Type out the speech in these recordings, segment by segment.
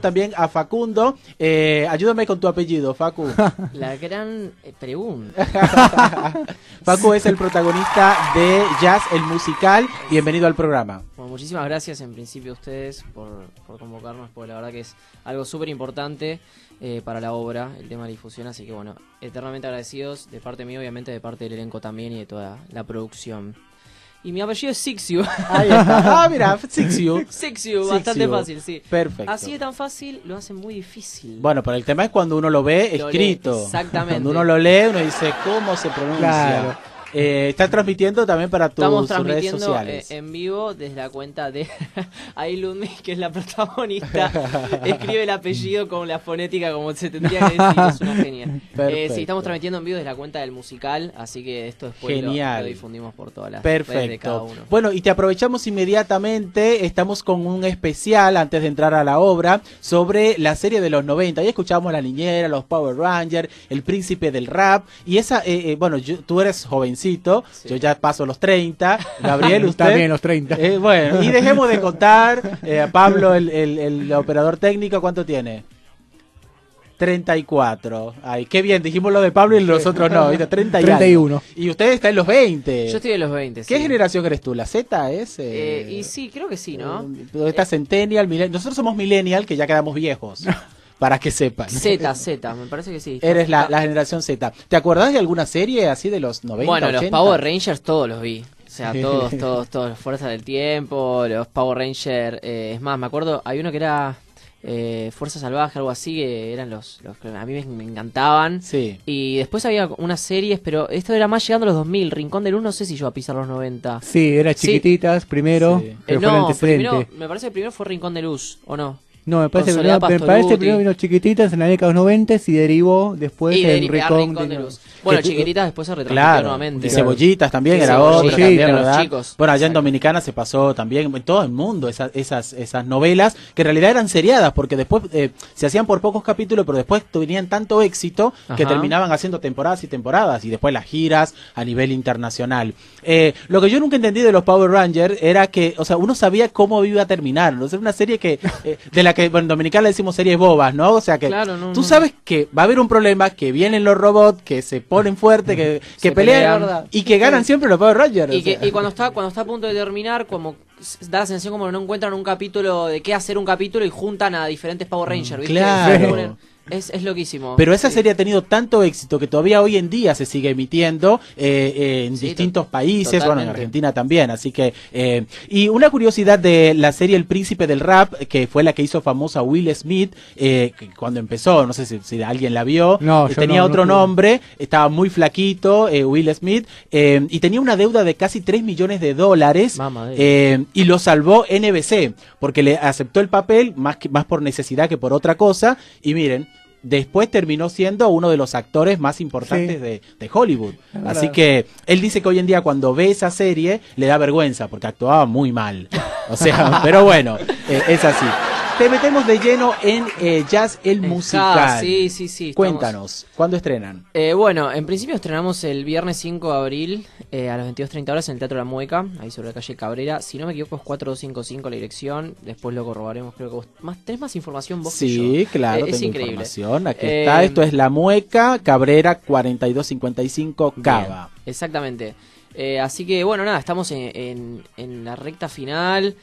también a Facundo. Eh, ayúdame con tu apellido, Facu. La gran eh, pregunta. Facu es el protagonista de Jazz, el musical. Bienvenido al programa. muchísimas gracias en principio a ustedes por, por convocarnos, porque la verdad que es algo súper importante eh, para la obra, el tema de difusión. Así que bueno, eternamente agradecidos de parte mía, obviamente de parte del elenco también y de toda la producción. Y mi apellido es Sixiu. Ah, mira, Sixiu. Sixiu, bastante fácil, sí. Perfecto. Así de tan fácil lo hacen muy difícil. Bueno, pero el tema es cuando uno lo ve escrito. exactamente. Cuando uno lo lee, uno dice cómo se pronuncia. Eh, ¿Estás transmitiendo también para tus redes eh, sociales? en vivo desde la cuenta de Ailunmi, que es la protagonista. Escribe el apellido con la fonética como se tendría que decir. Es eh, sí, estamos transmitiendo en vivo desde la cuenta del musical, así que esto es Genial. Lo, difundimos por todas las Perfecto. de cada uno. Bueno, y te aprovechamos inmediatamente, estamos con un especial antes de entrar a la obra sobre la serie de los 90. Ahí escuchamos La Niñera, los Power Rangers, El Príncipe del Rap, y esa, eh, eh, bueno, tú eres jovencito, yo ya paso los 30, Gabriel, usted... También los 30. bueno, y dejemos de contar, a Pablo, el operador técnico, ¿cuánto tiene? 34. Ay, qué bien, dijimos lo de Pablo y nosotros no, 31. Y usted está en los 20. Yo estoy en los 20. ¿Qué generación eres tú? ¿La Z es? Eh, y sí, creo que sí, ¿no? Eh, está eh, Centennial, Nosotros somos Millennial, que ya quedamos viejos. para que sepan. Z, Z, me parece que sí. Eres la, generación Z. ¿Te acordás de alguna serie así de los 90? Bueno, los Power Rangers todos los vi. O sea, todos, todos, todos. Fuerzas del Tiempo, los Power Rangers. Eh, es más, me acuerdo, hay uno que era eh, Fuerza Salvaje, algo así, que eran los, los que a mí me, encantaban. Sí. Y después había unas series, pero esto era más llegando a los 2000. Rincón de Luz, no sé si yo a pisar los 90. Sí, eran chiquititas primero. Eh, no, me parece que primero fue Rincón de Luz, ¿o no? No, me parece, que primero vino Chiquititas en la década de los 90 y derivó después en Rincón Bueno, Chiquititas después se retransmitió nuevamente. Y Cebollitas también, era otra también, ¿verdad? Bueno, allá en Dominicana se pasó también, en todo el mundo, esas, esas, novelas, que en realidad eran seriadas, porque después eh, se hacían por pocos capítulos, pero después tenían tanto éxito que terminaban haciendo temporadas y temporadas, y después las giras a nivel internacional. Eh, lo que yo nunca entendí de los Power Rangers era que, o sea, uno sabía cómo iba a terminar, ¿no? es una serie que, eh, de la que, en Dominical le decimos series bobas, ¿no? O sea que tú sabes que va a haber un problema, que vienen los robots, que se ponen fuerte, que, que pelean, y que ganan siempre los Power Rangers. Y, que, cuando está cuando está a punto de terminar, como da la sensación como no encuentran un capítulo de qué hacer un capítulo y juntan a diferentes Power mm, Rangers, ¿viste? Claro. Es, es loquísimo. Pero esa serie ha tenido tanto éxito que todavía hoy en día se sigue emitiendo eh, eh, en distintos países, bueno, en Argentina también, así que... Eh, y una curiosidad de la serie El Príncipe del Rap, que fue la que hizo famosa Will Smith cuando empezó, no sé si, alguien la vio, no, tenía otro nombre, estaba muy flaquito Will Smith, y tenía una deuda de casi 3 millones de dólares, y lo salvó NBC, porque le aceptó el papel más, más por necesidad que por otra cosa, y miren, después terminó siendo uno de los actores más importantes de, Hollywood. Así que él dice que hoy en día cuando ve esa serie le da vergüenza porque actuaba muy mal. O sea, pero bueno, eh, es así. Te metemos de lleno en eh, Jazz el Musical. Ah, sí, sí, sí. Cuéntanos, ¿cuándo estrenan? Eh, bueno, en principio estrenamos el viernes 5 de abril eh, a las 22.30 horas en el Teatro La Mueca, ahí sobre la calle Cabrera. Si no me equivoco, es 4255 la dirección. Después lo corrobaremos. creo que vos. Más, ¿Tenés más información vos? Sí, que yo? claro, eh, tengo es increíble. información. Aquí está, esto es La Mueca, Cabrera 4255 Cava. exactamente. así que, bueno, nada, estamos en la recta final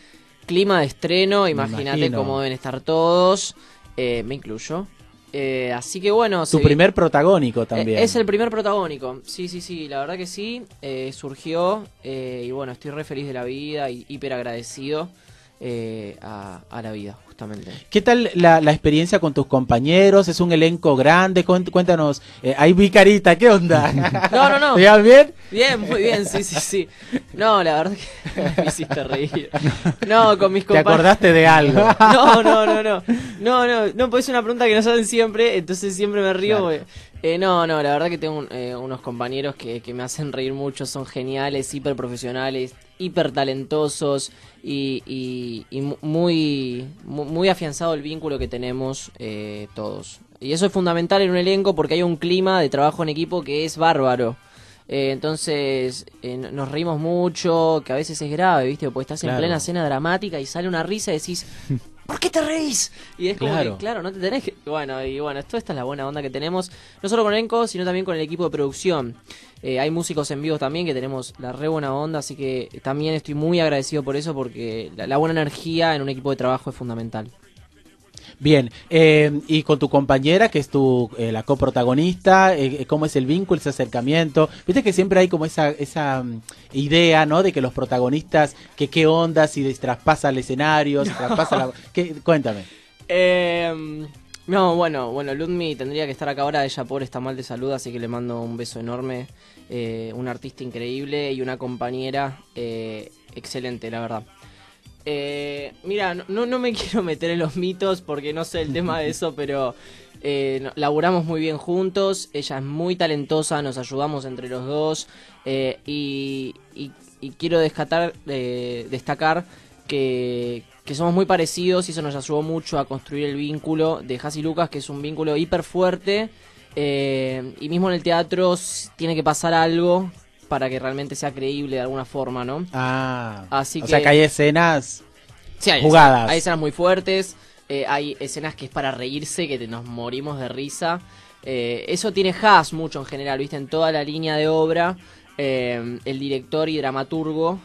clima de estreno, imagínate cómo deben estar todos, eh, me incluyo. Eh, así que bueno. Tu primer protagónico e-, también. es el primer protagónico. Sí, sí, sí. La verdad que sí. Eh, surgió. y bueno, estoy re feliz de la vida y hiper agradecido a, a la vida justamente. ¿Qué tal la, experiencia con tus compañeros? ¿Es un elenco grande? Cuéntanos, eh, ahí ¿qué onda? no, no, no. ¿Te bien? Bien, muy bien, sí, sí, sí. No, la verdad que me hiciste reír. No, con mis compañeros. ¿Te acordaste de algo? no, no, no, no. No, no, no, pues es una pregunta que nos hacen siempre, entonces siempre me río. Eh, no, no, la verdad que tengo eh, unos compañeros que, me hacen reír mucho, son geniales, hiper profesionales, hiper talentosos y, y muy, muy afianzado el vínculo que tenemos eh, todos. Y eso es fundamental en un elenco porque hay un clima de trabajo en equipo que es bárbaro. Eh, entonces eh, nos reímos mucho, que a veces es grave, ¿viste? Porque estás en plena escena dramática y sale una risa y decís, ¿Por qué te reís? Y es claro. como que, claro, no te tenés que. Bueno, y bueno, esto, esta es la buena onda que tenemos, no solo con Enco, sino también con el equipo de producción. Eh, hay músicos en vivo también que tenemos la re buena onda, así que también estoy muy agradecido por eso, porque la buena energía en un equipo de trabajo es fundamental. Bien, eh, y con tu compañera, que es tu, eh, la coprotagonista, eh, ¿cómo es el vínculo, ese acercamiento? Viste que siempre hay como esa, esa mm, idea, ¿no? De que los protagonistas, que qué onda, si traspasa el escenario, si traspasa la... Cuéntame. Em, no, bueno, bueno, Ludmi tendría que estar acá ahora, ella pobre está mal de salud, así que le mando un beso enorme. una artista increíble y una compañera excelente, la verdad. Eh, mira, no, no me quiero meter en los mitos porque no sé el tema de eso, pero laboramos eh, laburamos muy bien juntos, ella es muy talentosa, nos ayudamos entre los dos eh, y, quiero descatar, eh, destacar que, que somos muy parecidos y eso nos ayudó mucho a construir el vínculo de jasi Lucas, que es un vínculo hiper fuerte. y mismo en el teatro tiene que pasar algo para que realmente sea creíble de alguna forma, ¿no? Ah. Así o que, sea que hay escenas jugadas. hay escenas muy fuertes, eh, hay escenas que es para reírse, que nos morimos de risa. Eh, eso tiene Haas mucho en general, ¿viste? En toda la línea de obra. Eh, el director y dramaturgo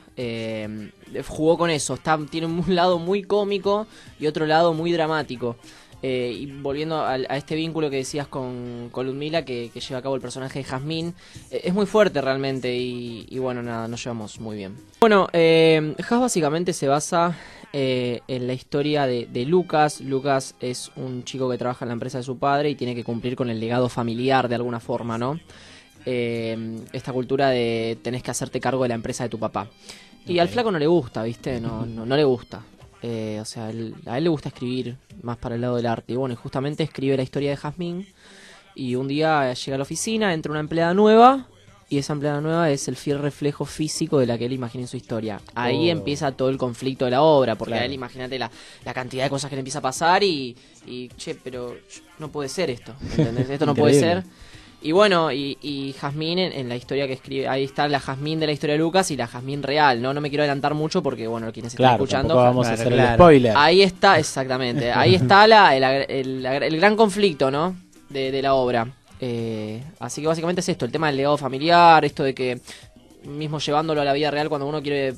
jugó con eso. tiene un lado muy cómico y otro lado muy dramático. Eh, y volviendo a, este vínculo que decías con, con que, lleva a cabo el personaje de Jazmín, eh, es muy fuerte realmente y, bueno, nada, nos llevamos muy bien. Bueno, eh, básicamente se basa eh, en la historia de, Lucas. Lucas es un chico que trabaja en la empresa de su padre y tiene que cumplir con el legado familiar de alguna forma, ¿no? esta cultura de tenés que hacerte cargo de la empresa de tu papá. Y al flaco no le gusta, ¿viste? no le gusta. Eh, o sea, a él le gusta escribir más para el lado del arte. Y bueno, justamente escribe la historia de Jazmín. Y un día llega a la oficina, entra una empleada nueva. Y esa empleada nueva es el fiel reflejo físico de la que él imagina en su historia. Ahí oh. empieza todo el conflicto de la obra, porque a él imagínate la, la, cantidad de cosas que le empieza a pasar y, y che, pero no puede ser esto. ¿entendés? Esto no puede ser. Y bueno, y, y en, la historia que escribe, ahí está la Jazmín de la historia de Lucas y la Jazmín real, ¿no? No me quiero adelantar mucho porque, bueno, quienes están escuchando... vamos a Ahí está, exactamente, ahí está la, el, gran conflicto, ¿no? De, la obra. Eh, así que básicamente es esto, el tema del legado familiar, esto de que mismo llevándolo a la vida real cuando uno quiere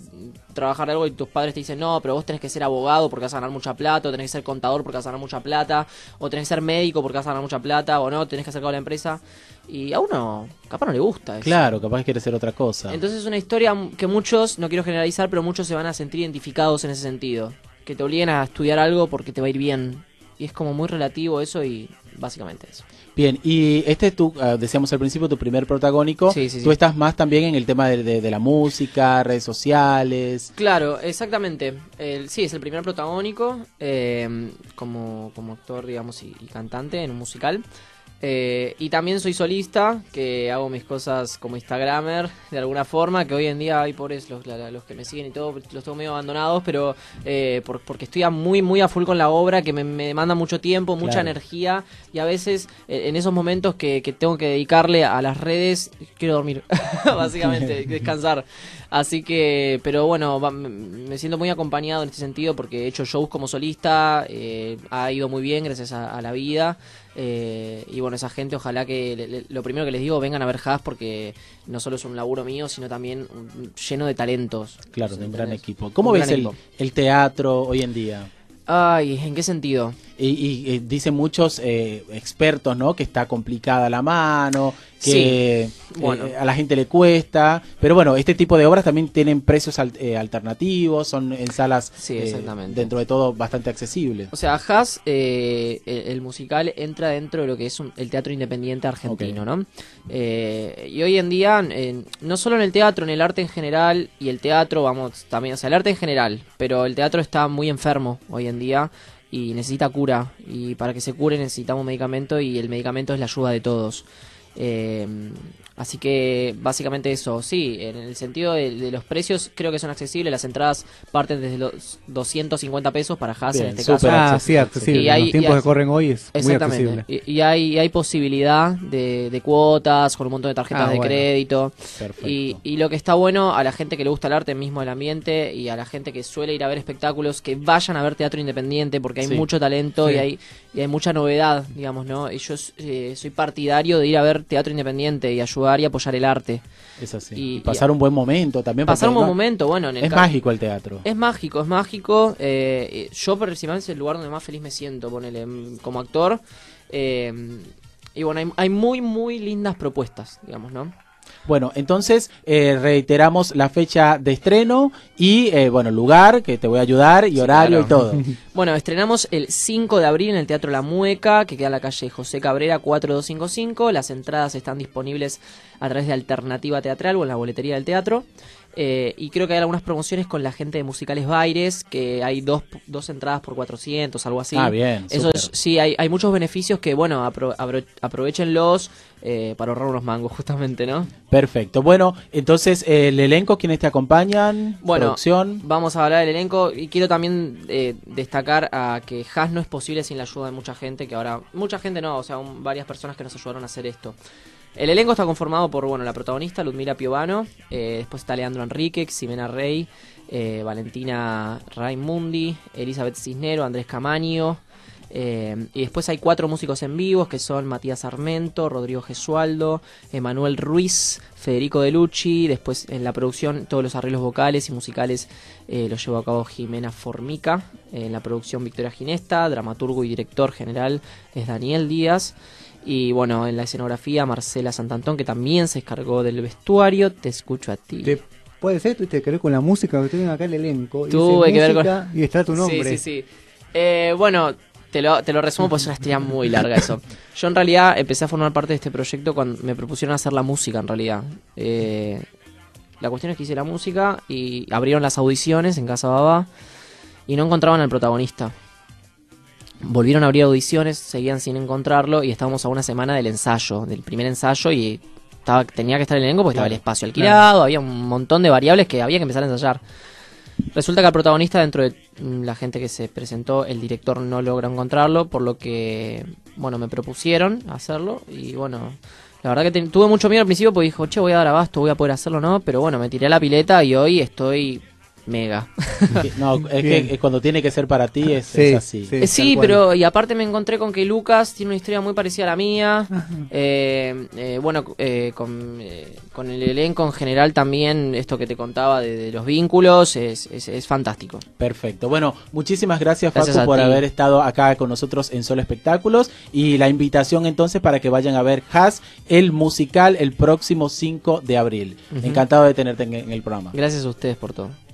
trabajar algo y tus padres te dicen, no, pero vos tenés que ser abogado porque vas a ganar mucha plata, o tenés que ser contador porque vas a ganar mucha plata, o tenés que ser médico porque vas a ganar mucha plata, o no, tenés que hacer a la empresa. Y a uno, capaz no le gusta eso. Claro, capaz quiere ser otra cosa. Entonces es una historia que muchos, no quiero generalizar, pero muchos se van a sentir identificados en ese sentido. Que te obliguen a estudiar algo porque te va a ir bien. Y es como muy relativo eso y básicamente eso. Bien, y este tú, tu, ah, decíamos al principio, tu primer protagónico, sí, sí, tú estás más también en el tema de, la música, redes sociales. Claro, exactamente. sí, es el primer protagónico eh, como, como actor, digamos, y, y, cantante en un musical. Eh, y también soy solista, que hago mis cosas como Instagramer, de alguna forma, que hoy en día hay pobres los, los que me siguen y todo, los tengo medio abandonados, pero eh, porque estoy muy, muy a full con la obra, que me, demanda mucho tiempo, mucha energía, y a veces eh, en esos momentos que, tengo que dedicarle a las redes, quiero dormir, básicamente, descansar. Así que, pero bueno, me siento muy acompañado en este sentido porque he hecho shows como solista, ha ido muy bien gracias a la vida. Eh, y bueno, esa gente, ojalá que lo primero que les digo, vengan a ver Haas porque no solo es un laburo mío, sino también lleno de talentos. Claro, de un gran equipo. ¿Cómo ves el teatro hoy en día? Ay, ¿en qué sentido? Y, eh, dicen muchos eh, expertos, ¿no? Que está complicada la mano, que eh, a la gente le cuesta. Pero bueno, este tipo de obras también tienen precios alternativos, son en salas dentro de todo bastante accesibles. O sea, Haas, el, el, musical, entra dentro de lo que es el teatro independiente argentino, ¿no? y hoy en día, no solo en el teatro, en el arte en general, y el teatro, vamos, también, o sea, el arte en general, pero el teatro está muy enfermo hoy en día día y necesita cura y para que se cure necesitamos medicamento y el medicamento es la ayuda de todos. Em, así que básicamente eso, sí, en el sentido de, los precios creo que son accesibles, las entradas parten desde los 250 pesos para Haas en este caso. Ah, y los tiempos que corren hoy es muy accesible. Y, hay, hay posibilidad de, cuotas con un montón de tarjetas ah, de crédito. Y, lo que está bueno a la gente que le gusta el arte mismo, el ambiente y a la gente que suele ir a ver espectáculos, que vayan a ver teatro independiente porque hay mucho talento y, hay, hay mucha novedad, digamos, ¿no? Y yo eh, soy partidario de ir a ver teatro independiente y ayudar y apoyar el arte. Es así. Y, pasar un buen momento también. Pasar un buen momento, bueno. es mágico el teatro. Es mágico, es mágico. Eh, yo yo, personalmente es el lugar donde más feliz me siento, como actor. Eh, y bueno, hay, hay muy, muy lindas propuestas, digamos, ¿no? Bueno, entonces eh, reiteramos la fecha de estreno y, eh, bueno, lugar, que te voy a ayudar, y horario y todo. bueno, estrenamos el 5 de abril en el Teatro La Mueca, que queda en la calle José Cabrera 4255. Las entradas están disponibles a través de Alternativa Teatral o en la boletería del teatro. Eh, y creo que hay algunas promociones con la gente de Musicales Baires, que hay dos, dos entradas por 400, algo así. Ah, bien. Eso sí, hay, hay, muchos beneficios que, bueno, aprovechenlos eh, para ahorrar unos mangos, justamente, ¿no? Perfecto. Bueno, entonces, eh, el elenco, ¿quiénes te acompañan? Bueno, vamos a hablar del elenco y quiero también destacar que Has no es posible sin la ayuda de mucha gente, que ahora, mucha gente no, o sea, varias personas que nos ayudaron a hacer esto. El elenco está conformado por, bueno, la protagonista, Ludmila Piovano, eh, después está Leandro Enrique, Ximena Rey, eh, Valentina Raimundi, Elizabeth Cisnero, Andrés Camaño, eh, y después hay cuatro músicos en vivo, que son Matías Armento, Rodrigo Gesualdo, Emanuel Ruiz, Federico De Lucci, Después en la producción todos los arreglos vocales y musicales los llevó a cabo Jimena Formica. En la producción Victoria Ginesta, dramaturgo y director general es Daniel Díaz. Y bueno, en la escenografía, Marcela Santantón, que también se descargó del vestuario, te escucho a ti. puede ser, tuviste que ver con la música, que tienen acá el elenco. Tuve que ver con. Y está tu nombre. Sí, sí, sí. Eh, bueno, te lo, te lo, resumo, porque es una historia muy larga eso. Yo en realidad empecé a formar parte de este proyecto cuando me propusieron hacer la música en realidad. Eh, la cuestión es que hice la música y abrieron las audiciones en Casa Baba y no encontraban al protagonista volvieron a abrir audiciones, seguían sin encontrarlo y estábamos a una semana del ensayo, del primer ensayo y tenía que estar el elenco porque estaba el espacio alquilado, había un montón de variables que había que empezar a ensayar. Resulta que al protagonista, dentro de mm, la gente que se presentó, el director no logró encontrarlo, por lo que, bueno, me propusieron hacerlo y bueno, la verdad que tuve mucho miedo al principio porque dijo, che, voy a dar abasto, voy a poder hacerlo, ¿no? Pero bueno, me tiré a la pileta y hoy estoy mega. no, es que cuando tiene que ser para ti es, así. Sí, eh, pero y aparte me encontré con que Lucas tiene una historia muy parecida a la mía. Eh, eh, bueno, con, el elenco en general también, esto que te contaba de, los vínculos, es, fantástico. Perfecto. Bueno, muchísimas gracias, por haber estado acá con nosotros en Solo Espectáculos y la invitación entonces para que vayan a ver Has, el musical, el próximo 5 de abril. Encantado de tenerte en el programa. Gracias a ustedes por todo.